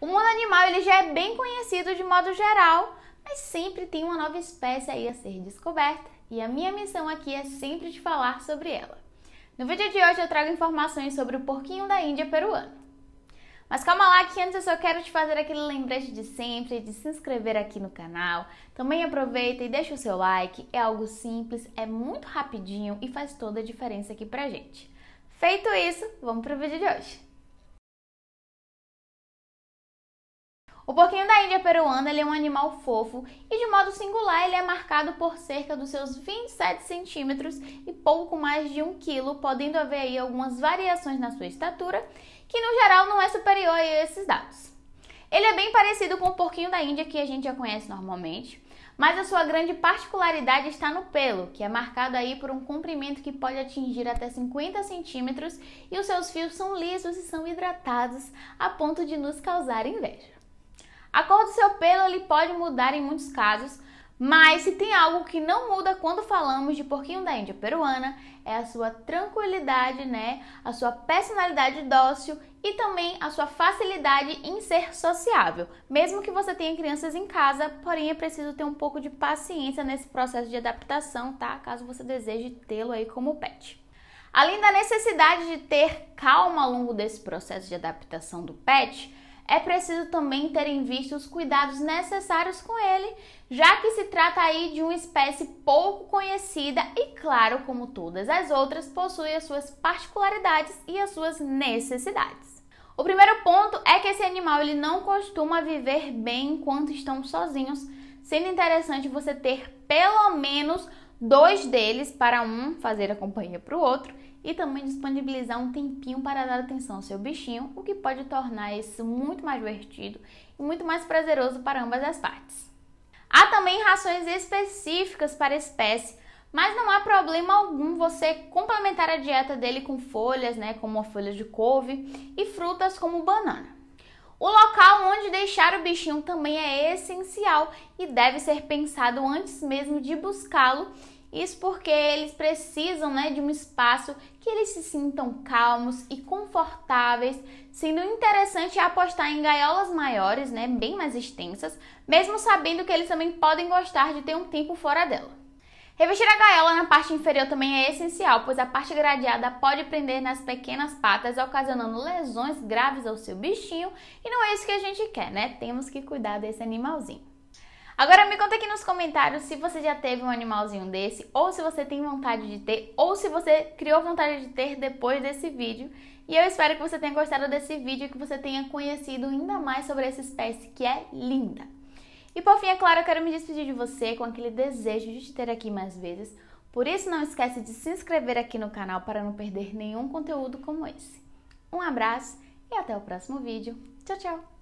O mundo animal ele já é bem conhecido de modo geral, mas sempre tem uma nova espécie aí a ser descoberta e a minha missão aqui é sempre de falar sobre ela. No vídeo de hoje eu trago informações sobre o porquinho da Índia peruano. Mas calma lá que antes eu só quero te fazer aquele lembrete de sempre de se inscrever aqui no canal. Também aproveita e deixa o seu like, é algo simples, é muito rapidinho e faz toda a diferença aqui pra gente. Feito isso, vamos pro vídeo de hoje. O porquinho da Índia peruana é um animal fofo e, de modo singular, ele é marcado por cerca dos seus 27 centímetros e pouco mais de 1 quilo, podendo haver aí algumas variações na sua estatura, que no geral não é superior a esses dados. Ele é bem parecido com o porquinho da Índia que a gente já conhece normalmente, mas a sua grande particularidade está no pelo, que é marcado aí por um comprimento que pode atingir até 50 centímetros e os seus fios são lisos e são hidratados a ponto de nos causar inveja. A cor do seu pelo ele pode mudar em muitos casos, mas se tem algo que não muda quando falamos de porquinho da Índia peruana, é a sua tranquilidade, né? A sua personalidade dócil e também a sua facilidade em ser sociável. Mesmo que você tenha crianças em casa, porém é preciso ter um pouco de paciência nesse processo de adaptação, tá? Caso você deseje tê-lo aí como pet. Além da necessidade de ter calma ao longo desse processo de adaptação do pet, é preciso também ter em vista os cuidados necessários com ele, já que se trata aí de uma espécie pouco conhecida e, claro, como todas as outras, possui as suas particularidades e as suas necessidades. O primeiro ponto é que esse animal ele não costuma viver bem enquanto estão sozinhos, sendo interessante você ter pelo menos dois deles para um fazer a companhia para o outro e também disponibilizar um tempinho para dar atenção ao seu bichinho, o que pode tornar isso muito mais divertido e muito mais prazeroso para ambas as partes. Há também rações específicas para a espécie, mas não há problema algum você complementar a dieta dele com folhas, né, como a folha de couve, e frutas como banana. O local onde deixar o bichinho também é essencial e deve ser pensado antes mesmo de buscá-lo. Isso porque eles precisam né, de um espaço que eles se sintam calmos e confortáveis, sendo interessante apostar em gaiolas maiores, né, bem mais extensas, mesmo sabendo que eles também podem gostar de ter um tempo fora dela. Revestir a gaiola na parte inferior também é essencial, pois a parte gradeada pode prender nas pequenas patas, ocasionando lesões graves ao seu bichinho, e não é isso que a gente quer, né? Temos que cuidar desse animalzinho. Agora me conta aqui nos comentários se você já teve um animalzinho desse, ou se você tem vontade de ter, ou se você criou vontade de ter depois desse vídeo. E eu espero que você tenha gostado desse vídeo e que você tenha conhecido ainda mais sobre essa espécie que é linda. E por fim, é claro, eu quero me despedir de você com aquele desejo de te ter aqui mais vezes. Por isso, não esquece de se inscrever aqui no canal para não perder nenhum conteúdo como esse. Um abraço e até o próximo vídeo. Tchau, tchau!